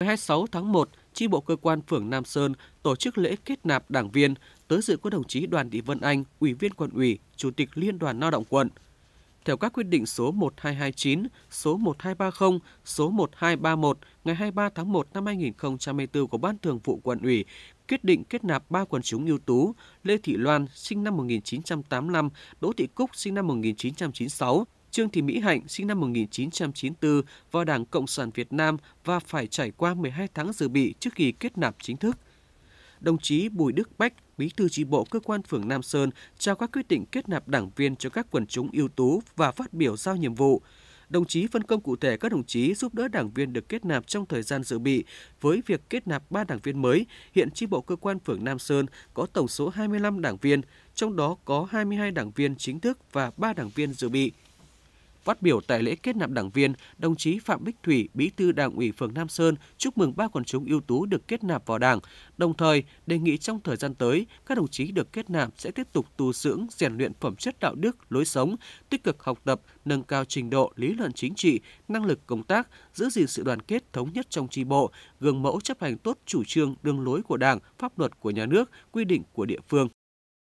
ngày 26 tháng 1, chi bộ cơ quan phường Nam Sơn tổ chức lễ kết nạp đảng viên, tới dự có đồng chí Đoàn Thị Vân Anh, Ủy viên quận ủy, Chủ tịch Liên đoàn Lao động quận. Theo các quyết định số 1229, số 1230, số 1231 ngày 23 tháng 1 năm 2024 của Ban Thường vụ quận ủy, quyết định kết nạp ba quần chúng ưu tú Lê Thị Loan sinh năm 1985, Đỗ Thị Cúc sinh năm 1996 Trương Thị Mỹ Hạnh sinh năm 1994 vào Đảng Cộng sản Việt Nam và phải trải qua 12 tháng dự bị trước khi kết nạp chính thức. Đồng chí Bùi Đức Bách, Bí thư Chi bộ cơ quan phường Nam Sơn trao các quyết định kết nạp đảng viên cho các quần chúng ưu tú và phát biểu giao nhiệm vụ. Đồng chí phân công cụ thể các đồng chí giúp đỡ đảng viên được kết nạp trong thời gian dự bị với việc kết nạp 3 đảng viên mới. Hiện Chi bộ cơ quan phường Nam Sơn có tổng số 25 đảng viên, trong đó có 22 đảng viên chính thức và 3 đảng viên dự bị. Phát biểu tại lễ kết nạp đảng viên, đồng chí Phạm Bích Thủy, Bí thư Đảng ủy phường Nam Sơn chúc mừng ba quần chúng ưu tú được kết nạp vào Đảng, đồng thời đề nghị trong thời gian tới, các đồng chí được kết nạp sẽ tiếp tục tu dưỡng, rèn luyện phẩm chất đạo đức, lối sống, tích cực học tập, nâng cao trình độ lý luận chính trị, năng lực công tác, giữ gìn sự đoàn kết thống nhất trong chi bộ, gương mẫu chấp hành tốt chủ trương, đường lối của Đảng, pháp luật của nhà nước, quy định của địa phương.